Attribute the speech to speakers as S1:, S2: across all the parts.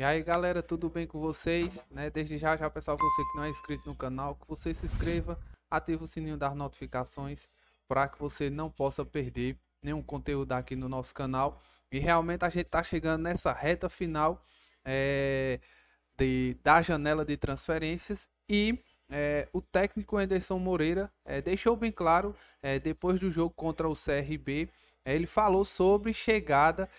S1: E aí galera, tudo bem com vocês? Né? Desde já, já pessoal, você que não é inscrito no canal, que você se inscreva, ative o sininho das notificações para que você não possa perder nenhum conteúdo aqui no nosso canal. E realmente a gente está chegando nessa reta final é, de, da janela de transferências e é, o técnico Anderson Moreira é, deixou bem claro depois do jogo contra o CRB, ele falou sobre chegada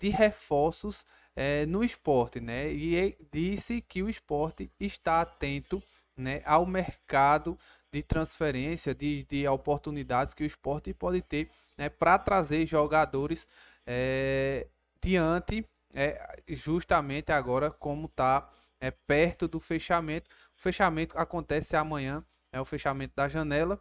S1: de reforços é, no esporte, né? E é, disse que o esporte está atento né, ao mercado de transferência, de, de oportunidades que o esporte pode ter né, para trazer jogadores é, diante, é, justamente agora, como está é, perto do fechamento. O fechamento acontece amanhã, é o fechamento da janela.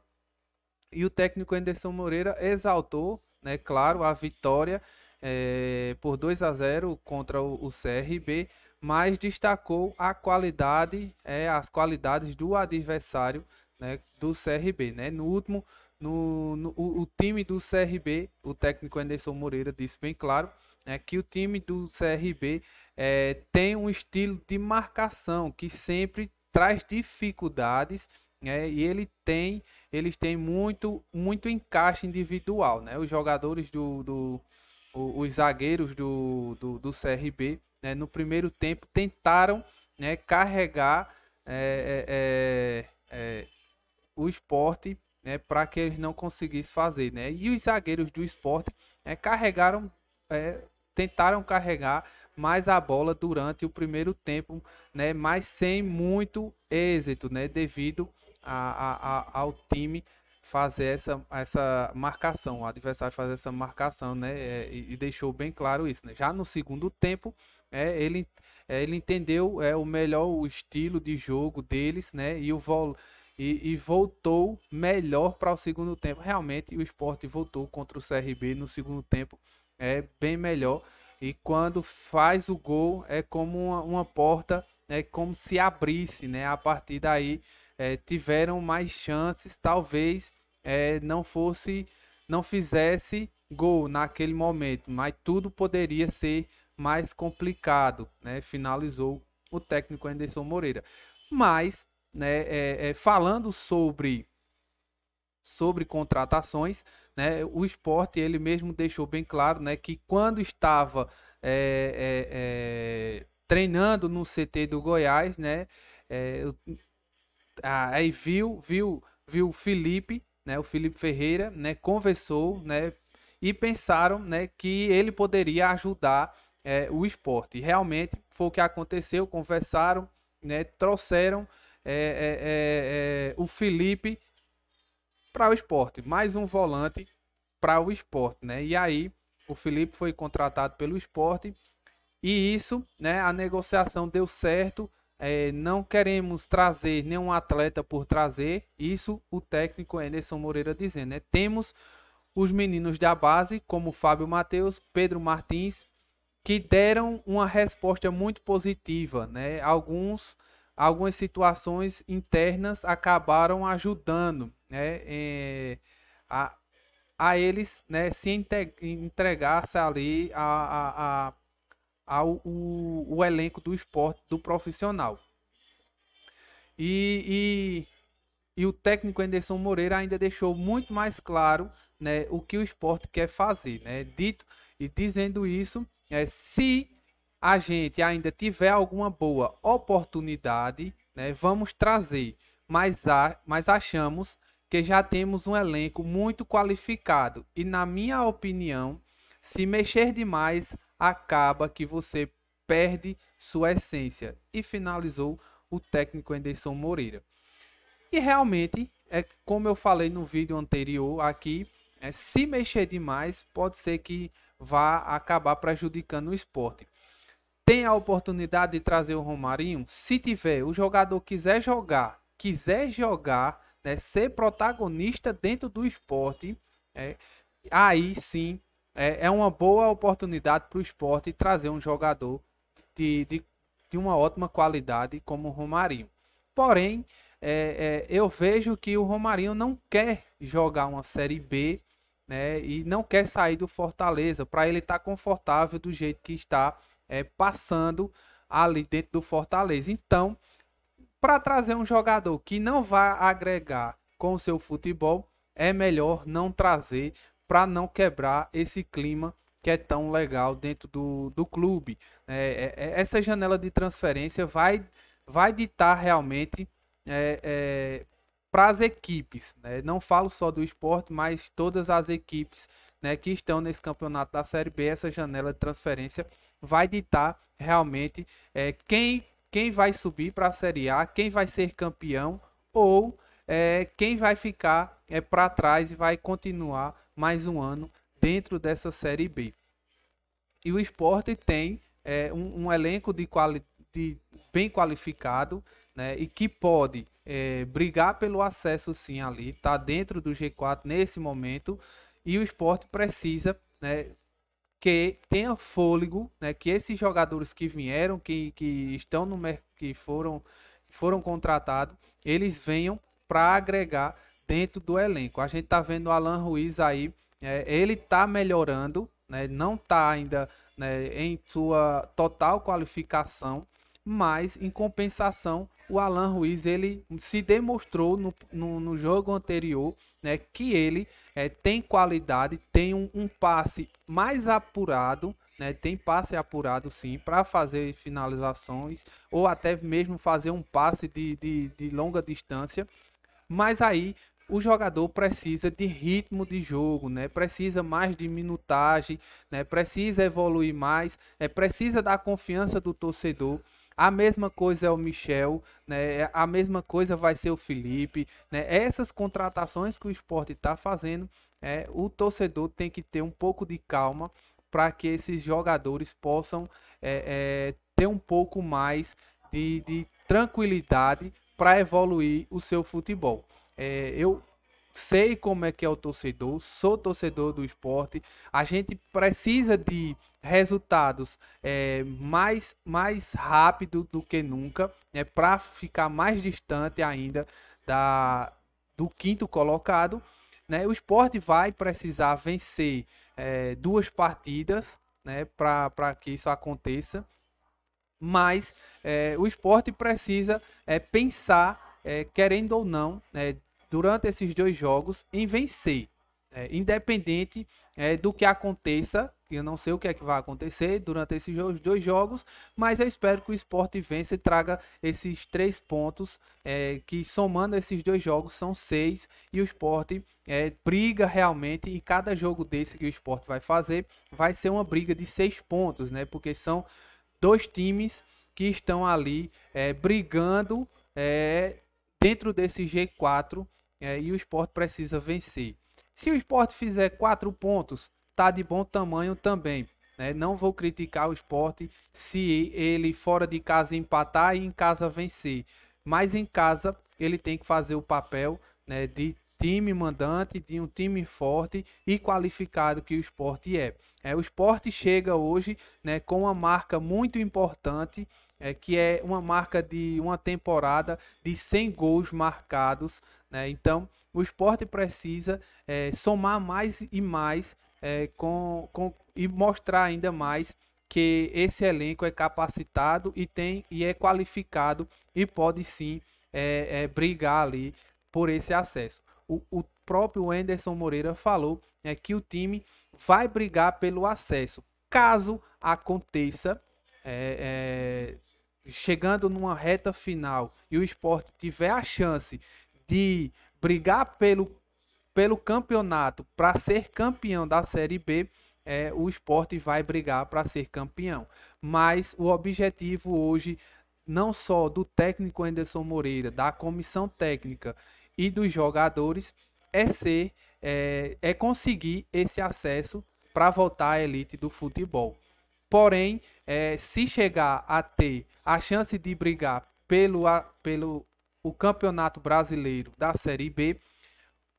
S1: E o técnico Anderson Moreira exaltou, né, claro, a vitória é, por 2 a 0 contra o, o CRB, mas destacou a qualidade, é, as qualidades do adversário né, do CRB. Né? No último, no, no o, o, time do CRB, o técnico Anderson Moreira disse bem claro né, que o time do CRB é, tem um estilo de marcação que sempre traz dificuldades. É, e ele tem, eles têm muito, muito encaixe individual, né? Os jogadores do, do, os zagueiros do, do, do CRB, né, no primeiro tempo, tentaram né, carregar é, é, é, é o esporte né, para que eles não conseguissem fazer. Né? E os zagueiros do esporte né, carregaram, é, tentaram carregar mais a bola durante o primeiro tempo, né, mas sem muito êxito, né, devido a, a, a, ao time fazer essa, essa marcação, o adversário fazer essa marcação, né? É, e, e deixou bem claro isso. Né? Já no segundo tempo, é, ele, é, ele entendeu é, o melhor o estilo de jogo deles, né? E o vol e, e, voltou melhor para o segundo tempo. Realmente o esporte voltou contra o CRB no segundo tempo é bem melhor. E quando faz o gol é como uma, uma porta, é como se abrisse, né? A partir daí é, tiveram mais chances, talvez é, não fosse, não fizesse gol naquele momento, mas tudo poderia ser mais complicado, né? Finalizou o técnico Anderson Moreira. Mas, né, é, é, falando sobre sobre contratações, né, o esporte ele mesmo deixou bem claro, né, que quando estava é, treinando no CT do Goiás, né, ah, aí viu, viu, viu o Felipe, né, o Felipe Ferreira, né, conversou, né, e pensaram, né, que ele poderia ajudar é, o esporte. E realmente foi o que aconteceu, conversaram, né, trouxeram é, é, é, é o Felipe para o esporte, mais um volante para o esporte, né, e aí o Felipe foi contratado pelo esporte e isso, né, a negociação deu certo, é, não queremos trazer nenhum atleta por trazer. Isso o técnico Anderson Moreira dizendo. Né? Temos os meninos da base, como Fábio Matheus, Pedro Martins, que deram uma resposta muito positiva. Né? Alguns, algumas situações internas acabaram ajudando né? É, a, a eles né, se entregar-se ali a, a, a ao o, o elenco do esporte do profissional. E, e, e, o técnico Anderson Moreira ainda deixou muito mais claro né, o que o esporte quer fazer. Né? Dito e dizendo isso, é, se a gente ainda tiver alguma boa oportunidade, né, vamos trazer. Mas, a, mas achamos que já temos um elenco muito qualificado. E, na minha opinião, se mexer demais, acaba que você perde sua essência. E finalizou o técnico Anderson Moreira. E realmente, é como eu falei no vídeo anterior aqui, é, se mexer demais pode ser que vá acabar prejudicando o esporte. Tem a oportunidade de trazer o Romarinho? Se tiver, o jogador quiser jogar, quiser jogar, né, ser protagonista dentro do esporte, é, aí sim é, é uma boa oportunidade para o esporte trazer um jogador de, de, de uma ótima qualidade como o Romarinho. Porém, é, é, eu vejo que o Romarinho não quer jogar uma Série B né, e não quer sair do Fortaleza para ele estar tá confortável do jeito que está é, passando ali dentro do Fortaleza. Então, para trazer um jogador que não vai agregar com o seu futebol, é melhor não trazer para não quebrar esse clima que é tão legal dentro do, do clube. Né? É, é, essa janela de transferência vai, vai ditar realmente é, é para as equipes. Né? Não falo só do esporte, mas todas as equipes né, que estão nesse campeonato da Série B, essa janela de transferência vai ditar realmente é, quem, quem vai subir para a Série A, quem vai ser campeão ou é, quem vai ficar para trás e vai continuar mais um ano dentro dessa Série B. E o esporte tem é, um, um, elenco de, quali de bem qualificado né, e que pode é, brigar pelo acesso sim ali, está dentro do G4 nesse momento e o esporte precisa né, que tenha fôlego, né, que esses jogadores que vieram, que, que estão no que foram, foram contratados, eles venham para agregar dentro do elenco. A gente tá vendo o Alan Ruiz aí, é, ele tá melhorando, né? Não tá ainda né, em sua total qualificação, mas em compensação o Alan Ruiz ele se demonstrou no, no, no jogo anterior né, que ele é, tem qualidade, tem um, um passe mais apurado, né, tem passe apurado sim para fazer finalizações ou até mesmo fazer um passe de, de, de longa distância. Mas aí o jogador precisa de ritmo de jogo, né? Precisa mais de minutagem, né? Precisa evoluir mais, é precisa da confiança do torcedor. A mesma coisa é o Michel, né? É, a mesma coisa vai ser o Felipe. Né? Essas contratações que o esporte está fazendo, é, o torcedor tem que ter um pouco de calma para que esses jogadores possam é, é, ter um pouco mais de, de tranquilidade para evoluir o seu futebol. É, eu sei como é que é o torcedor, sou torcedor do esporte. A gente precisa de resultados é, mais, mais rápido do que nunca, né, para ficar mais distante ainda da, do quinto colocado. Né? O esporte vai precisar vencer é, duas partidas né, para que isso aconteça. Mas é, o esporte precisa é, pensar é, querendo ou não, é, durante esses dois jogos, em vencer. É, independente é, do que aconteça, eu não sei o que é que vai acontecer durante esses dois jogos, mas eu espero que o esporte vença e traga esses três pontos, é, que somando esses dois jogos são seis, e o esporte é, briga realmente, e cada jogo desse que o esporte vai fazer vai ser uma briga de seis pontos, né? Porque são dois times que estão ali é, brigando é, dentro desse G4 é, e o esporte precisa vencer. Se o esporte fizer 4 pontos, tá de bom tamanho também. Né? Não vou criticar o esporte se ele fora de casa empatar e em casa vencer. Mas em casa ele tem que fazer o papel né, de time mandante, de um time forte e qualificado que o esporte é. é o esporte chega hoje né, com uma marca muito importante é, que é uma marca de uma temporada de 100 gols marcados. Né? Então, o esporte precisa é, somar mais e mais é, com, com, e mostrar ainda mais que esse elenco é capacitado e tem e é qualificado e pode sim é, é brigar ali por esse acesso. O, o próprio Anderson Moreira falou é, que o time vai brigar pelo acesso caso aconteça é, é, chegando numa reta final e o esporte tiver a chance de brigar pelo, pelo campeonato para ser campeão da Série B, é, o esporte vai brigar para ser campeão. Mas o objetivo hoje, não só do técnico Anderson Moreira, da comissão técnica e dos jogadores, é ser é, é conseguir esse acesso para voltar à elite do futebol. Porém, é, se chegar a ter a chance de brigar pelo, a, pelo o Campeonato Brasileiro da Série B,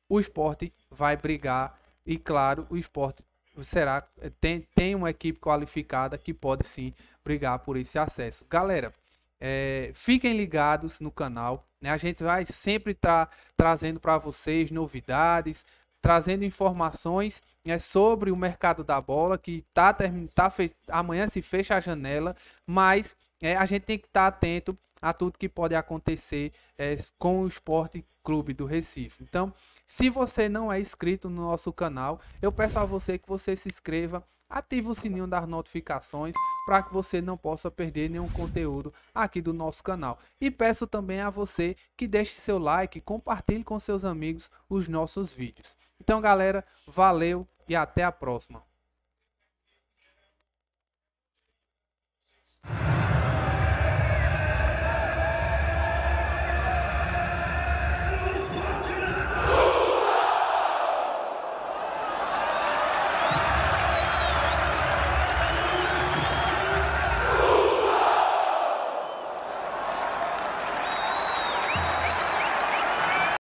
S1: o esporte vai brigar e, claro, o esporte será tem, tem uma equipe qualificada que pode sim brigar por esse acesso. Galera, é, fiquem ligados no canal, né? A gente vai sempre estar tá trazendo para vocês novidades, trazendo informações né, sobre o mercado da bola, que tá, tá amanhã se fecha a janela, mas é, a gente tem que estar tá atento a tudo que pode acontecer é, com o Esporte Clube do Recife. Então, se você não é inscrito no nosso canal, eu peço a você que você se inscreva, ative o sininho das notificações para que você não possa perder nenhum conteúdo aqui do nosso canal. E peço também a você que deixe seu like, compartilhe com seus amigos os nossos vídeos. Então, galera, valeu e até a próxima.